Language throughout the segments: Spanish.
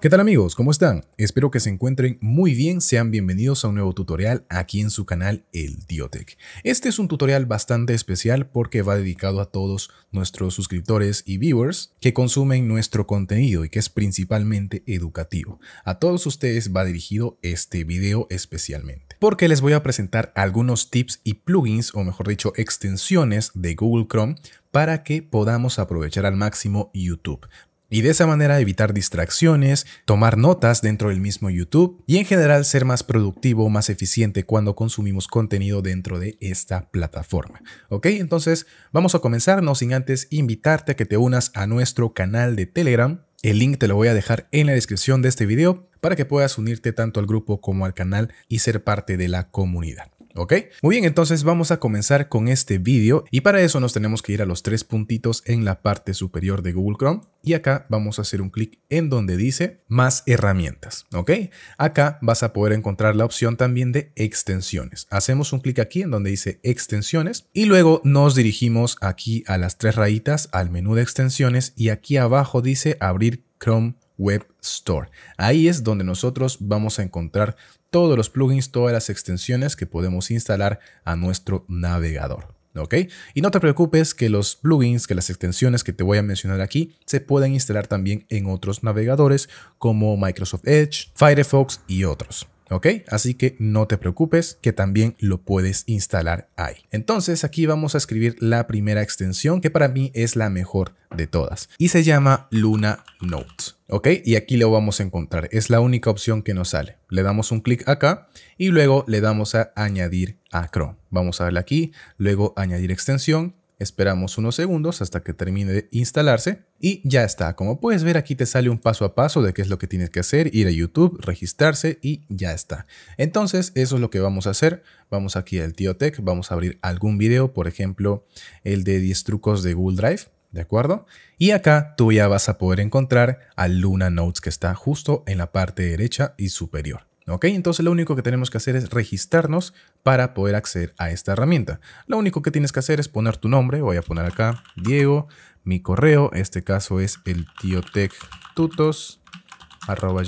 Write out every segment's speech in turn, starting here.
¿Qué tal amigos? ¿Cómo están? Espero que se encuentren muy bien. Sean bienvenidos a un nuevo tutorial aquí en su canal El Diotec. Este es un tutorial bastante especial porque va dedicado a todos nuestros suscriptores y viewers que consumen nuestro contenido y que es principalmente educativo. A todos ustedes va dirigido este video especialmente porque les voy a presentar algunos tips y plugins o mejor dicho extensiones de Google Chrome para que podamos aprovechar al máximo YouTube, y de esa manera evitar distracciones, tomar notas dentro del mismo YouTube y en general ser más productivo, más eficiente cuando consumimos contenido dentro de esta plataforma. ¿Ok? Entonces vamos a comenzar, no sin antes invitarte a que te unas a nuestro canal de Telegram. El link te lo voy a dejar en la descripción de este video para que puedas unirte tanto al grupo como al canal y ser parte de la comunidad. ¿ok? Muy bien, entonces vamos a comenzar con este vídeo y para eso nos tenemos que ir a los tres puntitos en la parte superior de Google Chrome y acá vamos a hacer un clic en donde dice más herramientas, ¿ok? Acá vas a poder encontrar la opción también de extensiones. Hacemos un clic aquí en donde dice extensiones y luego nos dirigimos aquí a las tres rayitas al menú de extensiones y aquí abajo dice abrir Chrome Web Store. Ahí es donde nosotros vamos a encontrar todos los plugins, todas las extensiones que podemos instalar a nuestro navegador. ¿ok? Y no te preocupes que los plugins, que las extensiones que te voy a mencionar aquí, se pueden instalar también en otros navegadores como Microsoft Edge, Firefox y otros. ¿ok? Así que no te preocupes que también lo puedes instalar ahí. Entonces aquí vamos a escribir la primera extensión que para mí es la mejor de todas y se llama Luna Notes. ¿Ok? Y aquí lo vamos a encontrar. Es la única opción que nos sale. Le damos un clic acá y luego le damos a añadir a Chrome. Vamos a verla aquí, luego añadir extensión Esperamos unos segundos hasta que termine de instalarse y ya está. Como puedes ver aquí te sale un paso a paso de qué es lo que tienes que hacer, ir a YouTube, registrarse y ya está. Entonces eso es lo que vamos a hacer. Vamos aquí al Tío Tech, vamos a abrir algún video, por ejemplo el de 10 trucos de Google Drive. ¿De acuerdo? Y acá tú ya vas a poder encontrar a Luna Notes que está justo en la parte derecha y superior. ¿Ok? Entonces lo único que tenemos que hacer es registrarnos para poder acceder a esta herramienta. Lo único que tienes que hacer es poner tu nombre. Voy a poner acá Diego, mi correo. Este caso es el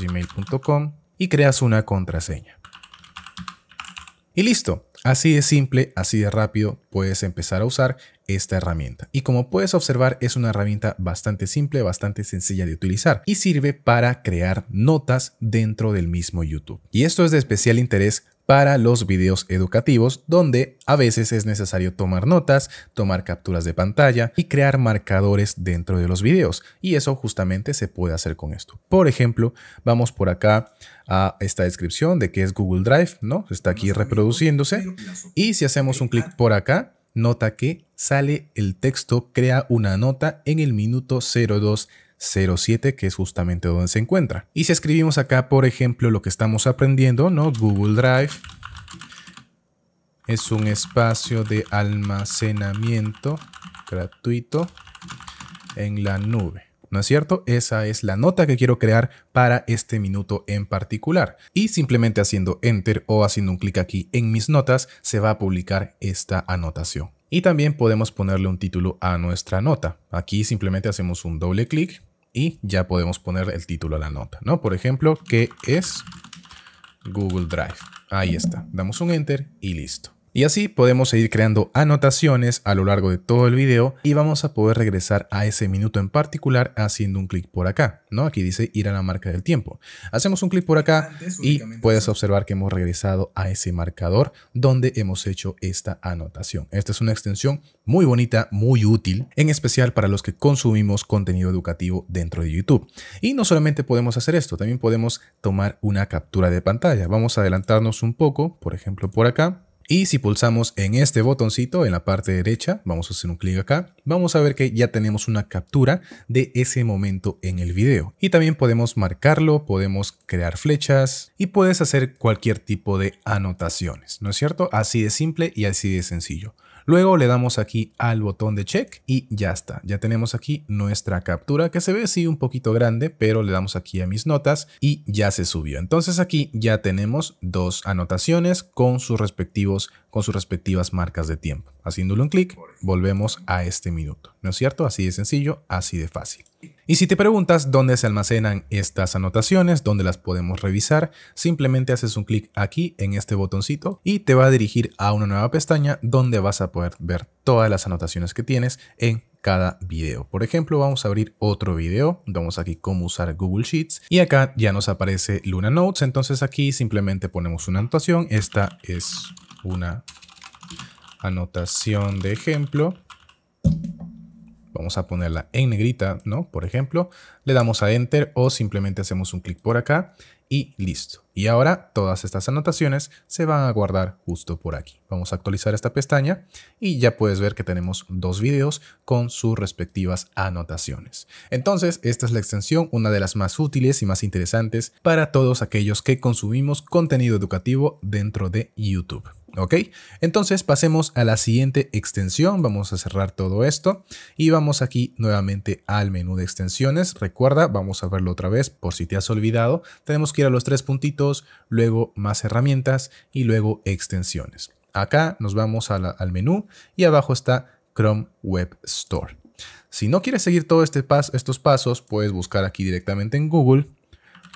gmail.com y creas una contraseña. Y listo. Así de simple, así de rápido puedes empezar a usar esta herramienta. Y como puedes observar, es una herramienta bastante simple, bastante sencilla de utilizar y sirve para crear notas dentro del mismo YouTube. Y esto es de especial interés para los videos educativos, donde a veces es necesario tomar notas, tomar capturas de pantalla y crear marcadores dentro de los videos. Y eso justamente se puede hacer con esto. Por ejemplo, vamos por acá a esta descripción de que es Google Drive, ¿no? Está aquí reproduciéndose. Y si hacemos un clic por acá, nota que sale el texto, crea una nota en el minuto 02 07, que es justamente donde se encuentra. Y si escribimos acá, por ejemplo, lo que estamos aprendiendo, ¿no? Google Drive es un espacio de almacenamiento gratuito en la nube. ¿no es cierto? Esa es la nota que quiero crear para este minuto en particular. Y simplemente haciendo Enter o haciendo un clic aquí en mis notas, se va a publicar esta anotación. Y también podemos ponerle un título a nuestra nota. Aquí simplemente hacemos un doble clic y ya podemos poner el título a la nota, ¿no? Por ejemplo, ¿qué es Google Drive? Ahí está. Damos un enter y listo. Y así podemos seguir creando anotaciones a lo largo de todo el video y vamos a poder regresar a ese minuto en particular haciendo un clic por acá, ¿no? Aquí dice ir a la marca del tiempo. Hacemos un clic por acá y puedes observar que hemos regresado a ese marcador donde hemos hecho esta anotación. Esta es una extensión muy bonita, muy útil, en especial para los que consumimos contenido educativo dentro de YouTube. Y no solamente podemos hacer esto, también podemos tomar una captura de pantalla. Vamos a adelantarnos un poco, por ejemplo por acá y si pulsamos en este botoncito en la parte derecha, vamos a hacer un clic acá, vamos a ver que ya tenemos una captura de ese momento en el video. Y también podemos marcarlo, podemos crear flechas y puedes hacer cualquier tipo de anotaciones, ¿no es cierto? Así de simple y así de sencillo. Luego le damos aquí al botón de check y ya está. Ya tenemos aquí nuestra captura que se ve sí un poquito grande, pero le damos aquí a mis notas y ya se subió. Entonces aquí ya tenemos dos anotaciones con sus respectivos con sus respectivas marcas de tiempo. Haciéndolo un clic, volvemos a este minuto. ¿No es cierto? Así de sencillo, así de fácil. Y si te preguntas dónde se almacenan estas anotaciones, dónde las podemos revisar, simplemente haces un clic aquí en este botoncito y te va a dirigir a una nueva pestaña donde vas a poder ver todas las anotaciones que tienes en cada video. Por ejemplo, vamos a abrir otro video, vamos aquí cómo usar Google Sheets y acá ya nos aparece Luna Notes, entonces aquí simplemente ponemos una anotación, esta es una anotación de ejemplo. Vamos a ponerla en negrita, ¿no? Por ejemplo, le damos a Enter o simplemente hacemos un clic por acá y listo. Y ahora todas estas anotaciones se van a guardar justo por aquí. Vamos a actualizar esta pestaña y ya puedes ver que tenemos dos videos con sus respectivas anotaciones. Entonces, esta es la extensión, una de las más útiles y más interesantes para todos aquellos que consumimos contenido educativo dentro de YouTube. ¿Ok? Entonces pasemos a la siguiente extensión, vamos a cerrar todo esto y vamos aquí nuevamente al menú de extensiones. Recuerda, vamos a verlo otra vez por si te has olvidado, tenemos que ir a los tres puntitos, luego más herramientas y luego extensiones. Acá nos vamos al menú y abajo está Chrome Web Store. Si no quieres seguir todos este estos pasos, puedes buscar aquí directamente en Google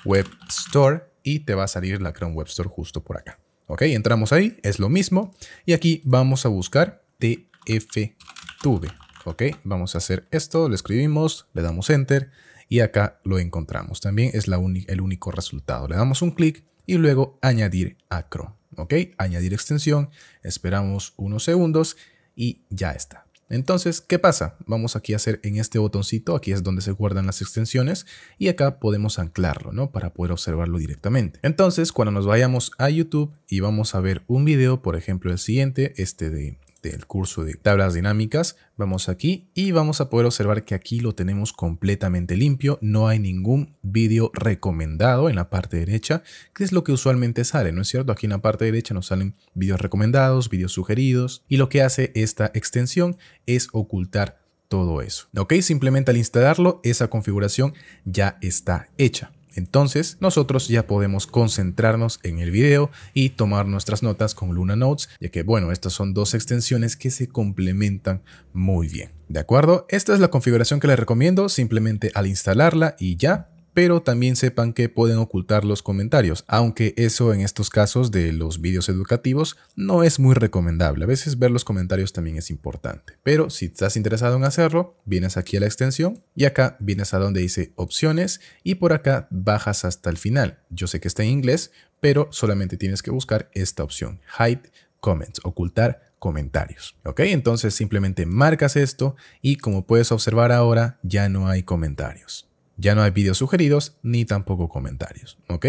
Web Store y te va a salir la Chrome Web Store justo por acá. Ok, entramos ahí, es lo mismo. Y aquí vamos a buscar tftube. Ok, vamos a hacer esto, le escribimos, le damos enter y acá lo encontramos. También es la el único resultado. Le damos un clic y luego añadir acro. Ok, añadir extensión, esperamos unos segundos y ya está. Entonces, ¿qué pasa? Vamos aquí a hacer en este botoncito, aquí es donde se guardan las extensiones y acá podemos anclarlo, ¿no? Para poder observarlo directamente. Entonces, cuando nos vayamos a YouTube y vamos a ver un video, por ejemplo, el siguiente, este de del curso de tablas dinámicas, vamos aquí y vamos a poder observar que aquí lo tenemos completamente limpio, no hay ningún vídeo recomendado en la parte derecha, que es lo que usualmente sale, ¿no es cierto? Aquí en la parte derecha nos salen vídeos recomendados, vídeos sugeridos y lo que hace esta extensión es ocultar todo eso. Ok, simplemente al instalarlo esa configuración ya está hecha. Entonces nosotros ya podemos concentrarnos en el video y tomar nuestras notas con Luna Notes, ya que bueno, estas son dos extensiones que se complementan muy bien. ¿De acuerdo? Esta es la configuración que les recomiendo, simplemente al instalarla y ya pero también sepan que pueden ocultar los comentarios, aunque eso en estos casos de los vídeos educativos no es muy recomendable. A veces ver los comentarios también es importante, pero si estás interesado en hacerlo, vienes aquí a la extensión y acá vienes a donde dice opciones y por acá bajas hasta el final. Yo sé que está en inglés, pero solamente tienes que buscar esta opción, Hide Comments, ocultar comentarios. ¿Ok? Entonces simplemente marcas esto y como puedes observar ahora ya no hay comentarios. Ya no hay videos sugeridos ni tampoco comentarios, ¿ok?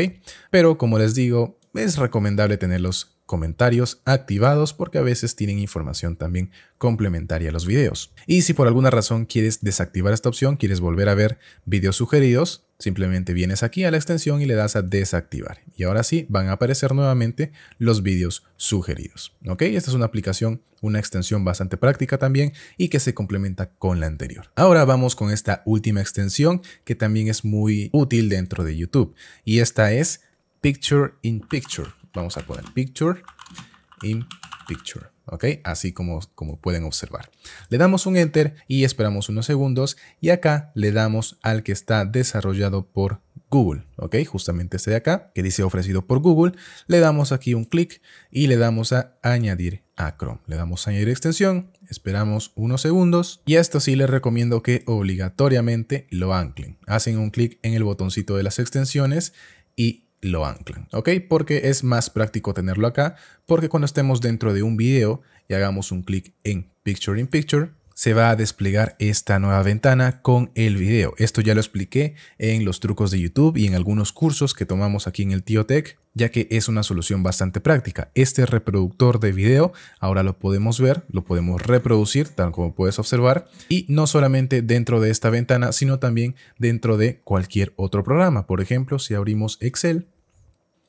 Pero como les digo, es recomendable tener los comentarios activados porque a veces tienen información también complementaria a los videos. Y si por alguna razón quieres desactivar esta opción, quieres volver a ver videos sugeridos, Simplemente vienes aquí a la extensión y le das a desactivar. Y ahora sí van a aparecer nuevamente los vídeos sugeridos. ¿Ok? Esta es una aplicación, una extensión bastante práctica también y que se complementa con la anterior. Ahora vamos con esta última extensión que también es muy útil dentro de YouTube. Y esta es Picture in Picture. Vamos a poner Picture in Picture. ¿ok? Así como, como pueden observar. Le damos un Enter y esperamos unos segundos y acá le damos al que está desarrollado por Google, ¿ok? Justamente este de acá que dice ofrecido por Google. Le damos aquí un clic y le damos a añadir a Chrome. Le damos a añadir extensión, esperamos unos segundos y esto sí les recomiendo que obligatoriamente lo anclen. Hacen un clic en el botoncito de las extensiones y lo anclan, ¿ok? Porque es más práctico tenerlo acá, porque cuando estemos dentro de un video y hagamos un clic en Picture in Picture, se va a desplegar esta nueva ventana con el video. Esto ya lo expliqué en los trucos de YouTube y en algunos cursos que tomamos aquí en el TioTech, ya que es una solución bastante práctica. Este reproductor de video ahora lo podemos ver, lo podemos reproducir, tal como puedes observar, y no solamente dentro de esta ventana, sino también dentro de cualquier otro programa. Por ejemplo, si abrimos Excel,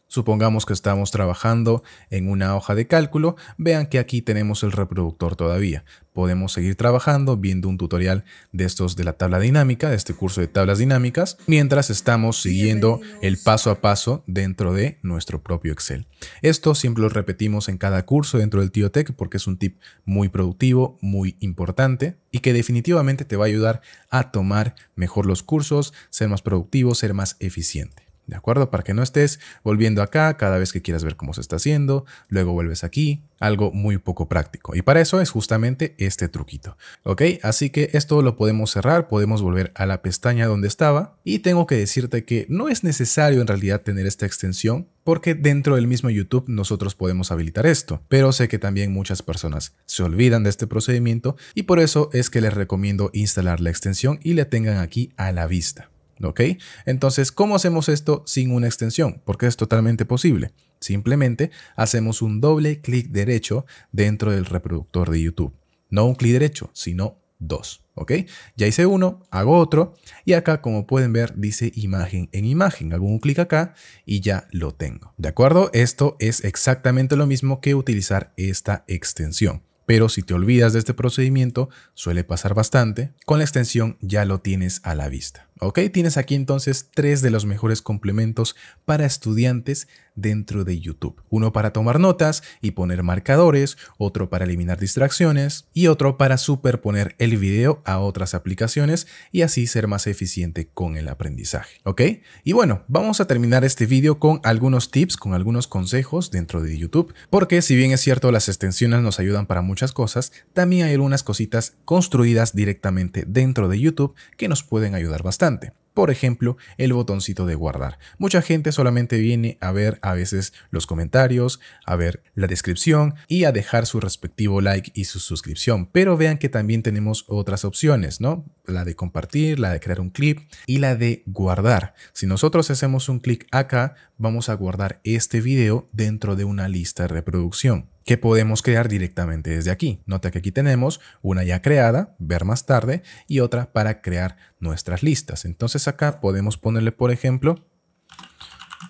Supongamos que estamos trabajando en una hoja de cálculo, vean que aquí tenemos el reproductor todavía. Podemos seguir trabajando viendo un tutorial de estos de la tabla dinámica, de este curso de tablas dinámicas, mientras estamos siguiendo el paso a paso dentro de nuestro propio Excel. Esto siempre lo repetimos en cada curso dentro del TioTech porque es un tip muy productivo, muy importante y que definitivamente te va a ayudar a tomar mejor los cursos, ser más productivo, ser más eficiente. ¿de acuerdo? Para que no estés volviendo acá cada vez que quieras ver cómo se está haciendo, luego vuelves aquí, algo muy poco práctico. Y para eso es justamente este truquito, ¿ok? Así que esto lo podemos cerrar, podemos volver a la pestaña donde estaba y tengo que decirte que no es necesario en realidad tener esta extensión porque dentro del mismo YouTube nosotros podemos habilitar esto, pero sé que también muchas personas se olvidan de este procedimiento y por eso es que les recomiendo instalar la extensión y la tengan aquí a la vista. ¿Ok? Entonces, ¿cómo hacemos esto sin una extensión? Porque es totalmente posible. Simplemente hacemos un doble clic derecho dentro del reproductor de YouTube. No un clic derecho, sino dos. ¿Ok? Ya hice uno, hago otro y acá como pueden ver dice imagen en imagen. Hago un clic acá y ya lo tengo. ¿De acuerdo? Esto es exactamente lo mismo que utilizar esta extensión. Pero si te olvidas de este procedimiento, suele pasar bastante, con la extensión ya lo tienes a la vista. Ok, tienes aquí entonces tres de los mejores complementos para estudiantes dentro de YouTube. Uno para tomar notas y poner marcadores, otro para eliminar distracciones y otro para superponer el video a otras aplicaciones y así ser más eficiente con el aprendizaje. Ok, y bueno, vamos a terminar este vídeo con algunos tips, con algunos consejos dentro de YouTube, porque si bien es cierto las extensiones nos ayudan para muchas cosas, también hay algunas cositas construidas directamente dentro de YouTube que nos pueden ayudar bastante. Por ejemplo, el botoncito de guardar. Mucha gente solamente viene a ver a veces los comentarios, a ver la descripción y a dejar su respectivo like y su suscripción. Pero vean que también tenemos otras opciones, ¿no? La de compartir, la de crear un clip y la de guardar. Si nosotros hacemos un clic acá, vamos a guardar este video dentro de una lista de reproducción que podemos crear directamente desde aquí. Nota que aquí tenemos una ya creada, ver más tarde, y otra para crear nuestras listas. Entonces acá podemos ponerle, por ejemplo,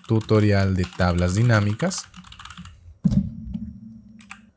tutorial de tablas dinámicas.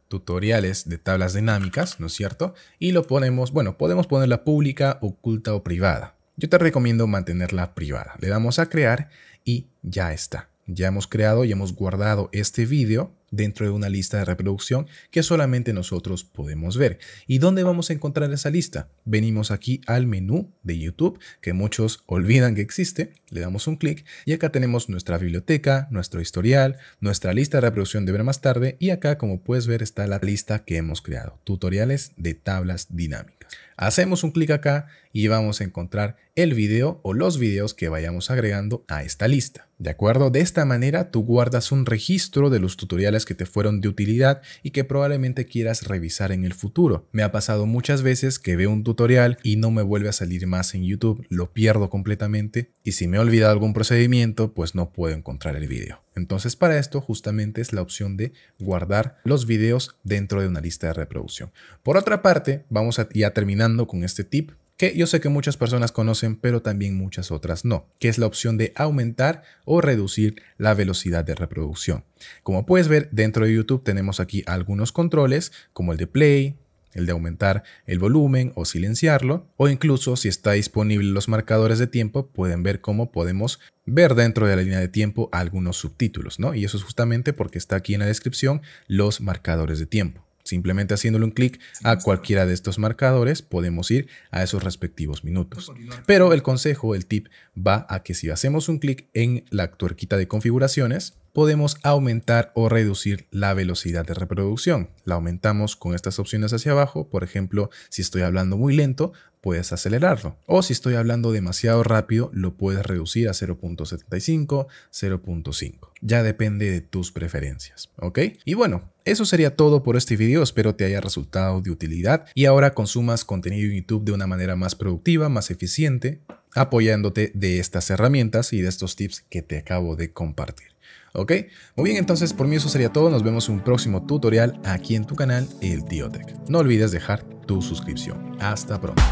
Tutoriales de tablas dinámicas, ¿no es cierto? Y lo ponemos, bueno, podemos ponerla pública, oculta o privada. Yo te recomiendo mantenerla privada. Le damos a crear y ya está. Ya hemos creado y hemos guardado este vídeo dentro de una lista de reproducción que solamente nosotros podemos ver. ¿Y dónde vamos a encontrar esa lista? Venimos aquí al menú de YouTube, que muchos olvidan que existe, le damos un clic y acá tenemos nuestra biblioteca, nuestro historial, nuestra lista de reproducción de ver más tarde y acá como puedes ver está la lista que hemos creado, tutoriales de tablas dinámicas. Hacemos un clic acá y vamos a encontrar el video o los videos que vayamos agregando a esta lista. ¿De acuerdo? De esta manera tú guardas un registro de los tutoriales que te fueron de utilidad y que probablemente quieras revisar en el futuro. Me ha pasado muchas veces que veo un tutorial y no me vuelve a salir más en YouTube, lo pierdo completamente y si me he olvidado algún procedimiento pues no puedo encontrar el video. Entonces para esto justamente es la opción de guardar los videos dentro de una lista de reproducción. Por otra parte, vamos a, a terminar con este tip que yo sé que muchas personas conocen, pero también muchas otras no, que es la opción de aumentar o reducir la velocidad de reproducción. Como puedes ver, dentro de YouTube tenemos aquí algunos controles, como el de play, el de aumentar el volumen o silenciarlo, o incluso si está disponible los marcadores de tiempo, pueden ver cómo podemos ver dentro de la línea de tiempo algunos subtítulos, ¿no? Y eso es justamente porque está aquí en la descripción los marcadores de tiempo. Simplemente haciéndole un clic a cualquiera de estos marcadores podemos ir a esos respectivos minutos. Pero el consejo, el tip, va a que si hacemos un clic en la tuerquita de configuraciones, podemos aumentar o reducir la velocidad de reproducción. La aumentamos con estas opciones hacia abajo. Por ejemplo, si estoy hablando muy lento, puedes acelerarlo. O si estoy hablando demasiado rápido, lo puedes reducir a 0.75, 0.5 ya depende de tus preferencias, ¿ok? Y bueno, eso sería todo por este video, espero te haya resultado de utilidad y ahora consumas contenido en YouTube de una manera más productiva, más eficiente, apoyándote de estas herramientas y de estos tips que te acabo de compartir. ¿Ok? Muy bien, entonces por mí eso sería todo. Nos vemos en un próximo tutorial aquí en tu canal, El Diotech, No olvides dejar tu suscripción. Hasta pronto.